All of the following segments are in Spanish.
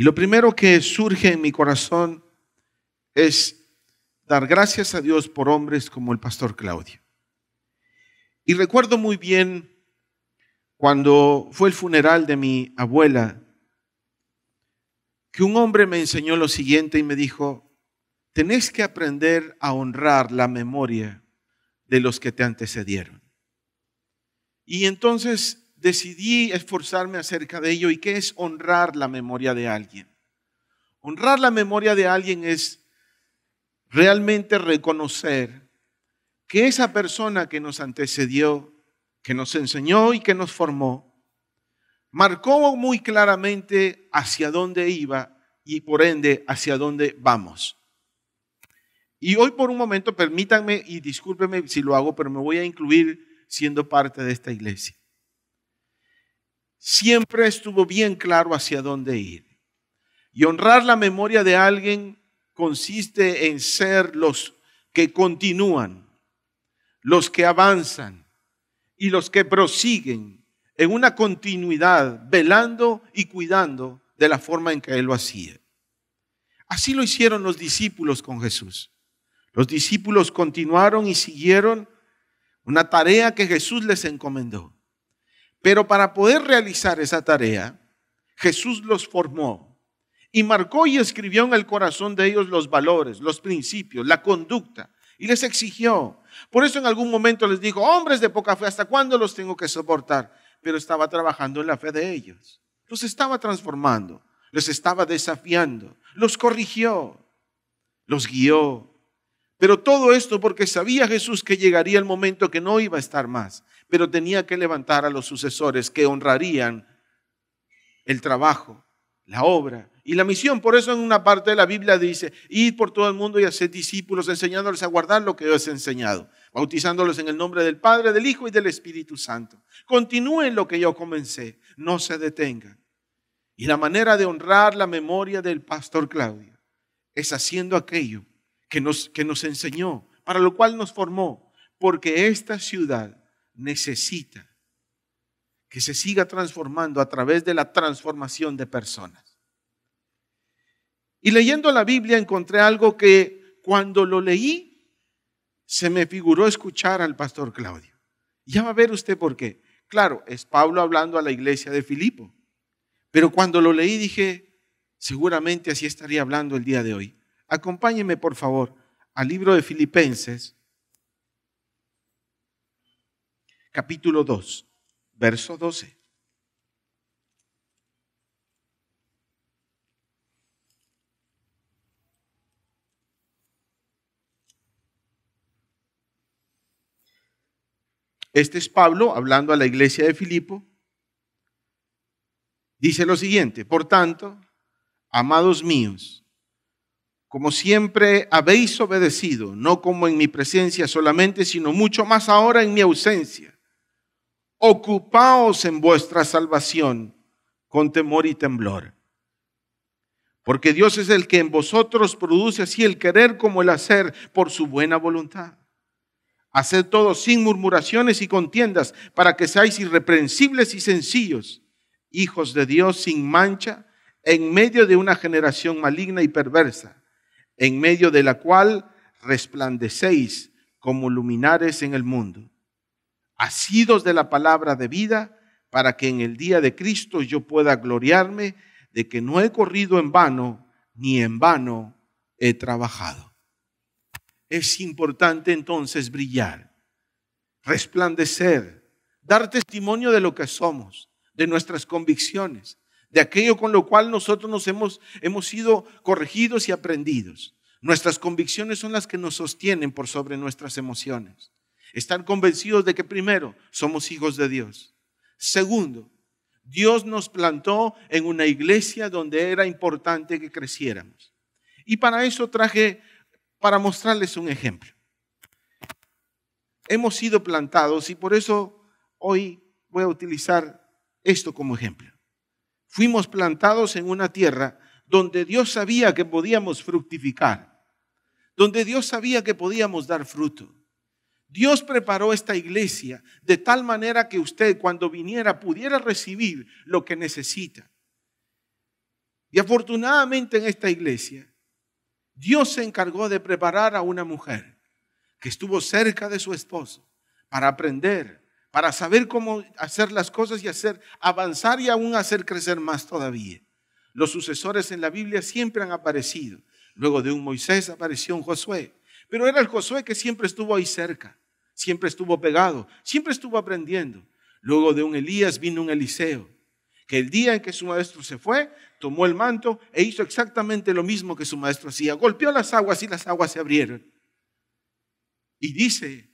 Y lo primero que surge en mi corazón es dar gracias a Dios por hombres como el pastor Claudio. Y recuerdo muy bien cuando fue el funeral de mi abuela, que un hombre me enseñó lo siguiente y me dijo, tenés que aprender a honrar la memoria de los que te antecedieron. Y entonces decidí esforzarme acerca de ello y qué es honrar la memoria de alguien. Honrar la memoria de alguien es realmente reconocer que esa persona que nos antecedió, que nos enseñó y que nos formó, marcó muy claramente hacia dónde iba y por ende hacia dónde vamos. Y hoy por un momento permítanme y discúlpenme si lo hago, pero me voy a incluir siendo parte de esta iglesia siempre estuvo bien claro hacia dónde ir. Y honrar la memoria de alguien consiste en ser los que continúan, los que avanzan y los que prosiguen en una continuidad, velando y cuidando de la forma en que Él lo hacía. Así lo hicieron los discípulos con Jesús. Los discípulos continuaron y siguieron una tarea que Jesús les encomendó. Pero para poder realizar esa tarea, Jesús los formó y marcó y escribió en el corazón de ellos los valores, los principios, la conducta y les exigió. Por eso en algún momento les dijo, hombres de poca fe, ¿hasta cuándo los tengo que soportar? Pero estaba trabajando en la fe de ellos. Los estaba transformando, los estaba desafiando, los corrigió, los guió. Pero todo esto porque sabía Jesús que llegaría el momento que no iba a estar más, pero tenía que levantar a los sucesores que honrarían el trabajo, la obra y la misión. Por eso en una parte de la Biblia dice, id por todo el mundo y haced discípulos, enseñándoles a guardar lo que os he enseñado, bautizándolos en el nombre del Padre, del Hijo y del Espíritu Santo. Continúen lo que yo comencé, no se detengan. Y la manera de honrar la memoria del pastor Claudio es haciendo aquello que nos, que nos enseñó, para lo cual nos formó, porque esta ciudad necesita que se siga transformando a través de la transformación de personas. Y leyendo la Biblia encontré algo que cuando lo leí se me figuró escuchar al pastor Claudio. Ya va a ver usted por qué. Claro, es Pablo hablando a la iglesia de Filipo. Pero cuando lo leí dije, seguramente así estaría hablando el día de hoy. Acompáñeme por favor al libro de Filipenses capítulo 2, verso 12. Este es Pablo hablando a la iglesia de Filipo. Dice lo siguiente, por tanto, amados míos, como siempre habéis obedecido, no como en mi presencia solamente, sino mucho más ahora en mi ausencia ocupaos en vuestra salvación con temor y temblor. Porque Dios es el que en vosotros produce así el querer como el hacer por su buena voluntad. Haced todo sin murmuraciones y contiendas, para que seáis irreprensibles y sencillos, hijos de Dios sin mancha, en medio de una generación maligna y perversa, en medio de la cual resplandecéis como luminares en el mundo asidos de la palabra de vida, para que en el día de Cristo yo pueda gloriarme de que no he corrido en vano, ni en vano he trabajado. Es importante entonces brillar, resplandecer, dar testimonio de lo que somos, de nuestras convicciones, de aquello con lo cual nosotros nos hemos sido corregidos y aprendidos. Nuestras convicciones son las que nos sostienen por sobre nuestras emociones. Están convencidos de que primero somos hijos de Dios. Segundo, Dios nos plantó en una iglesia donde era importante que creciéramos. Y para eso traje, para mostrarles un ejemplo. Hemos sido plantados y por eso hoy voy a utilizar esto como ejemplo. Fuimos plantados en una tierra donde Dios sabía que podíamos fructificar, donde Dios sabía que podíamos dar fruto Dios preparó esta iglesia de tal manera que usted cuando viniera pudiera recibir lo que necesita. Y afortunadamente en esta iglesia, Dios se encargó de preparar a una mujer que estuvo cerca de su esposo para aprender, para saber cómo hacer las cosas y hacer avanzar y aún hacer crecer más todavía. Los sucesores en la Biblia siempre han aparecido. Luego de un Moisés apareció un Josué, pero era el Josué que siempre estuvo ahí cerca siempre estuvo pegado, siempre estuvo aprendiendo. Luego de un Elías vino un Eliseo, que el día en que su maestro se fue, tomó el manto e hizo exactamente lo mismo que su maestro hacía. Golpeó las aguas y las aguas se abrieron. Y dice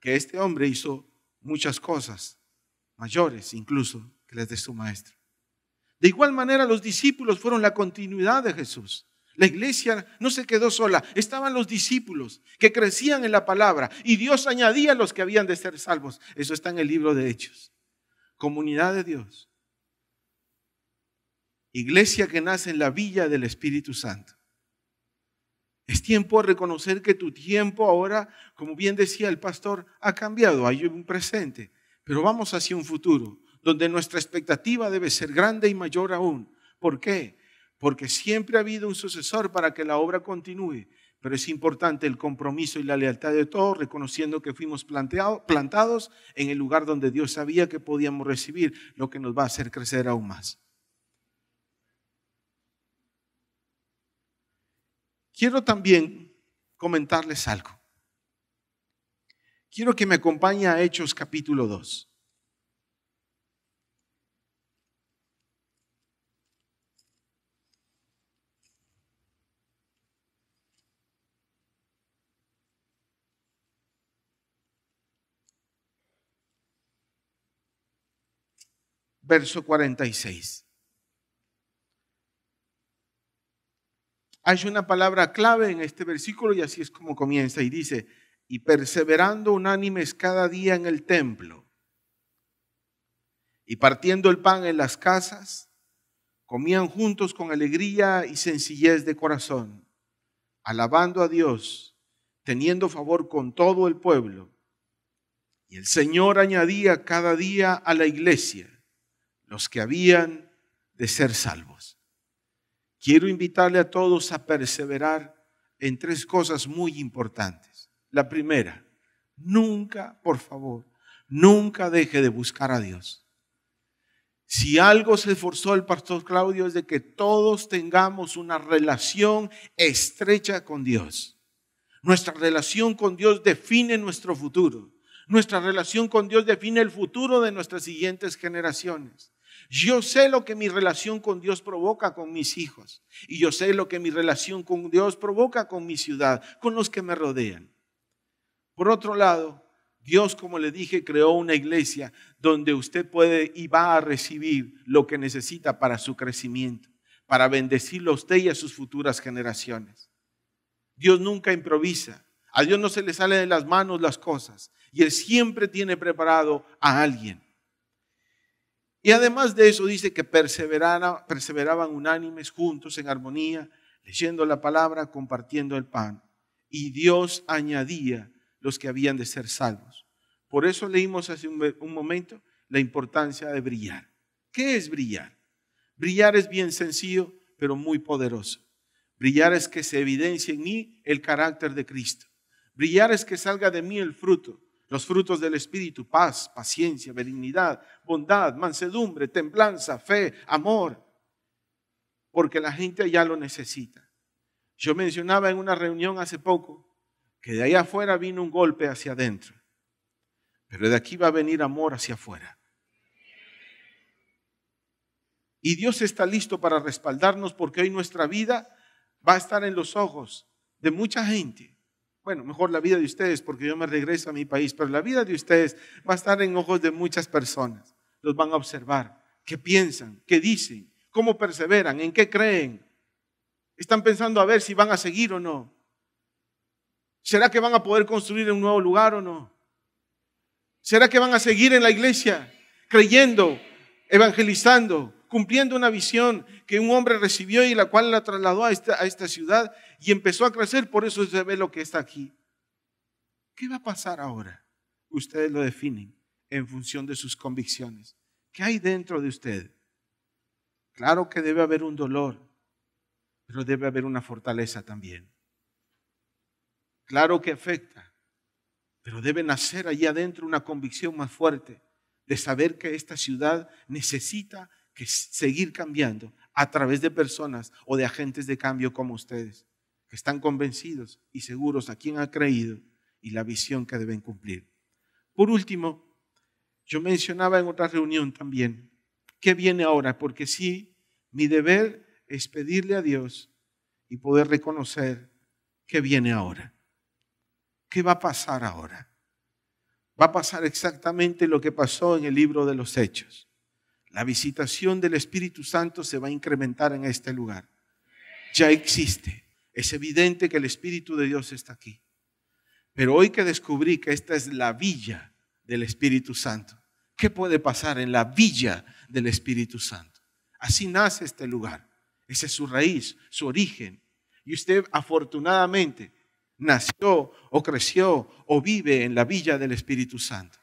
que este hombre hizo muchas cosas, mayores incluso que las de su maestro. De igual manera, los discípulos fueron la continuidad de Jesús. La iglesia no se quedó sola, estaban los discípulos que crecían en la palabra y Dios añadía a los que habían de ser salvos. Eso está en el libro de Hechos. Comunidad de Dios. Iglesia que nace en la villa del Espíritu Santo. Es tiempo de reconocer que tu tiempo ahora, como bien decía el pastor, ha cambiado. Hay un presente, pero vamos hacia un futuro donde nuestra expectativa debe ser grande y mayor aún. ¿Por qué? porque siempre ha habido un sucesor para que la obra continúe, pero es importante el compromiso y la lealtad de todos, reconociendo que fuimos plantados en el lugar donde Dios sabía que podíamos recibir lo que nos va a hacer crecer aún más. Quiero también comentarles algo. Quiero que me acompañe a Hechos capítulo 2. verso 46. Hay una palabra clave en este versículo y así es como comienza y dice, y perseverando unánimes cada día en el templo, y partiendo el pan en las casas, comían juntos con alegría y sencillez de corazón, alabando a Dios, teniendo favor con todo el pueblo. Y el Señor añadía cada día a la iglesia los que habían de ser salvos. Quiero invitarle a todos a perseverar en tres cosas muy importantes. La primera, nunca, por favor, nunca deje de buscar a Dios. Si algo se esforzó el pastor Claudio es de que todos tengamos una relación estrecha con Dios. Nuestra relación con Dios define nuestro futuro. Nuestra relación con Dios define el futuro de nuestras siguientes generaciones. Yo sé lo que mi relación con Dios provoca con mis hijos. Y yo sé lo que mi relación con Dios provoca con mi ciudad, con los que me rodean. Por otro lado, Dios, como le dije, creó una iglesia donde usted puede y va a recibir lo que necesita para su crecimiento, para bendecirlo a usted y a sus futuras generaciones. Dios nunca improvisa. A Dios no se le salen de las manos las cosas. Y Él siempre tiene preparado a alguien. Y además de eso dice que perseveraban, unánimes juntos en armonía, leyendo la palabra, compartiendo el pan. Y Dios añadía los que habían de ser salvos. Por eso leímos hace un, un momento la importancia de brillar. ¿Qué es brillar? Brillar es bien sencillo, pero muy poderoso. Brillar es que se evidencie en mí el carácter de Cristo. Brillar es que salga de mí el fruto. Los frutos del Espíritu, paz, paciencia, benignidad, bondad, mansedumbre, templanza, fe, amor. Porque la gente ya lo necesita. Yo mencionaba en una reunión hace poco que de allá afuera vino un golpe hacia adentro. Pero de aquí va a venir amor hacia afuera. Y Dios está listo para respaldarnos porque hoy nuestra vida va a estar en los ojos de mucha gente bueno, mejor la vida de ustedes, porque yo me regreso a mi país, pero la vida de ustedes va a estar en ojos de muchas personas. Los van a observar, qué piensan, qué dicen, cómo perseveran, en qué creen. Están pensando a ver si van a seguir o no. ¿Será que van a poder construir un nuevo lugar o no? ¿Será que van a seguir en la iglesia creyendo, evangelizando, cumpliendo una visión que un hombre recibió y la cual la trasladó a esta, ciudad y empezó a crecer, por eso se ve lo que está aquí. ¿Qué va a pasar ahora? Ustedes lo definen en función de sus convicciones. ¿Qué hay dentro de usted? Claro que debe haber un dolor, pero debe haber una fortaleza también. Claro que afecta, pero debe nacer allí adentro una convicción más fuerte de saber que esta ciudad necesita que seguir cambiando a través de personas o de agentes de cambio como ustedes, que están convencidos y seguros a quien ha creído y la visión que deben cumplir. Por último, yo mencionaba en otra reunión también, ¿qué viene ahora? Porque sí, mi deber es pedirle a Dios y poder reconocer qué viene ahora. ¿Qué va a pasar ahora? Va a pasar exactamente lo que pasó en el libro de los Hechos. La visitación del Espíritu Santo se va a incrementar en este lugar. Ya existe. Es evidente que el Espíritu de Dios está aquí. Pero hoy que descubrí que esta es la villa del Espíritu Santo, ¿qué puede pasar en la villa del Espíritu Santo? Así nace este lugar. Esa es su raíz, su origen. Y usted afortunadamente nació o creció o vive en la villa del Espíritu Santo.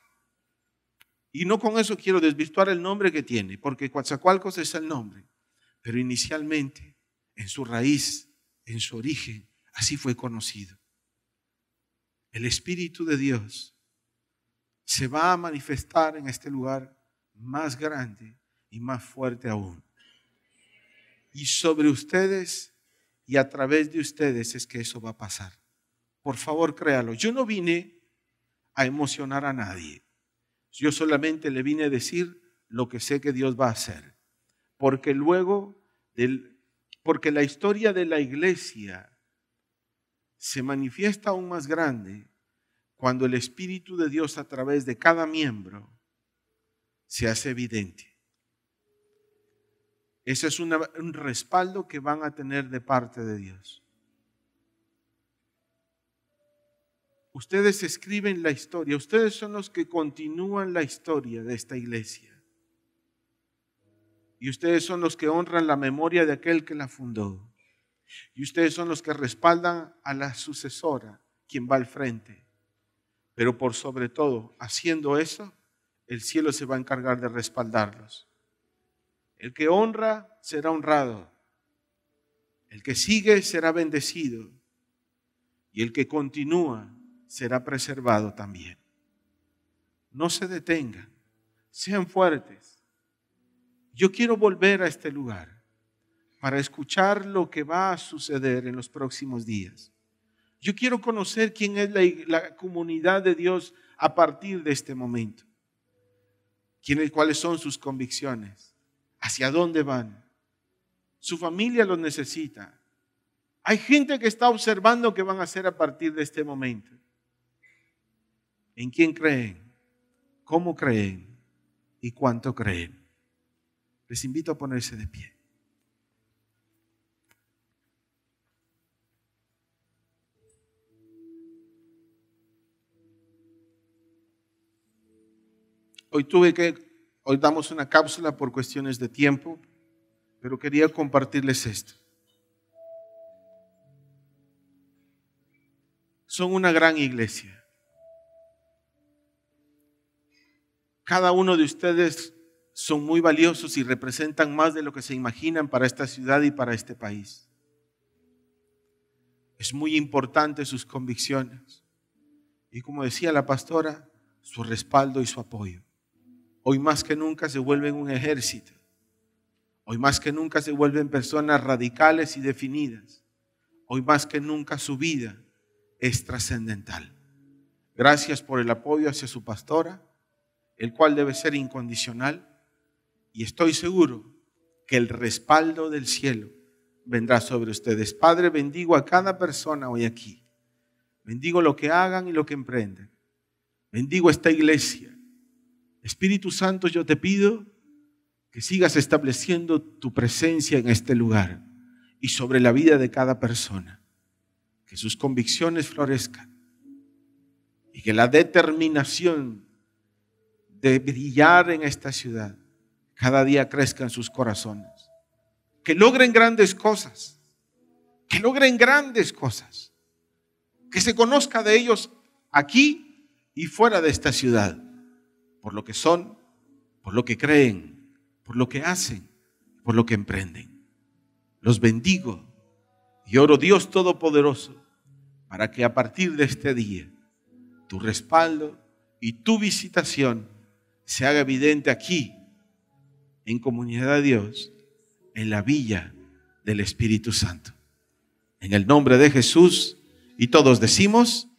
Y no con eso quiero desvirtuar el nombre que tiene, porque Coatzacoalcos es el nombre. Pero inicialmente, en su raíz, en su origen, así fue conocido. El Espíritu de Dios se va a manifestar en este lugar más grande y más fuerte aún. Y sobre ustedes y a través de ustedes es que eso va a pasar. Por favor, créalo. Yo no vine a emocionar a nadie. Yo solamente le vine a decir lo que sé que Dios va a hacer. Porque luego, del, porque la historia de la iglesia se manifiesta aún más grande cuando el Espíritu de Dios a través de cada miembro se hace evidente. Ese es un respaldo que van a tener de parte de Dios. Ustedes escriben la historia, ustedes son los que continúan la historia de esta iglesia. Y ustedes son los que honran la memoria de aquel que la fundó. Y ustedes son los que respaldan a la sucesora, quien va al frente. Pero por sobre todo, haciendo eso, el cielo se va a encargar de respaldarlos. El que honra será honrado. El que sigue será bendecido. Y el que continúa será preservado también. No se detengan, sean fuertes. Yo quiero volver a este lugar para escuchar lo que va a suceder en los próximos días. Yo quiero conocer quién es la, comunidad de Dios a partir de este momento. ¿Cuáles son sus convicciones? ¿Hacia dónde van? Su familia los necesita. Hay gente que está observando qué van a hacer a partir de este momento. ¿En quién creen? ¿Cómo creen? ¿Y cuánto creen? Les invito a ponerse de pie. Hoy tuve que, hoy damos una cápsula por cuestiones de tiempo, pero quería compartirles esto. Son una gran iglesia. Cada uno de ustedes son muy valiosos y representan más de lo que se imaginan para esta ciudad y para este país. Es muy importante sus convicciones y como decía la pastora, su respaldo y su apoyo. Hoy más que nunca se vuelven un ejército. Hoy más que nunca se vuelven personas radicales y definidas. Hoy más que nunca su vida es trascendental. Gracias por el apoyo hacia su pastora el cual debe ser incondicional, y estoy seguro que el respaldo del cielo vendrá sobre ustedes. Padre, bendigo a cada persona hoy aquí. Bendigo lo que hagan y lo que emprenden. Bendigo esta iglesia. Espíritu Santo, yo te pido que sigas estableciendo tu presencia en este lugar y sobre la vida de cada persona. Que sus convicciones florezcan y que la determinación de brillar en esta ciudad cada día crezcan sus corazones. Que logren grandes cosas. Que logren grandes cosas. Que se conozca de ellos aquí y fuera de esta ciudad. Por lo que son, por lo que creen, por lo que hacen, por lo que emprenden. Los bendigo y oro Dios Todopoderoso para que a partir de este día tu respaldo y tu visitación se haga evidente aquí, en comunidad de Dios, en la villa del Espíritu Santo. En el nombre de Jesús y todos decimos,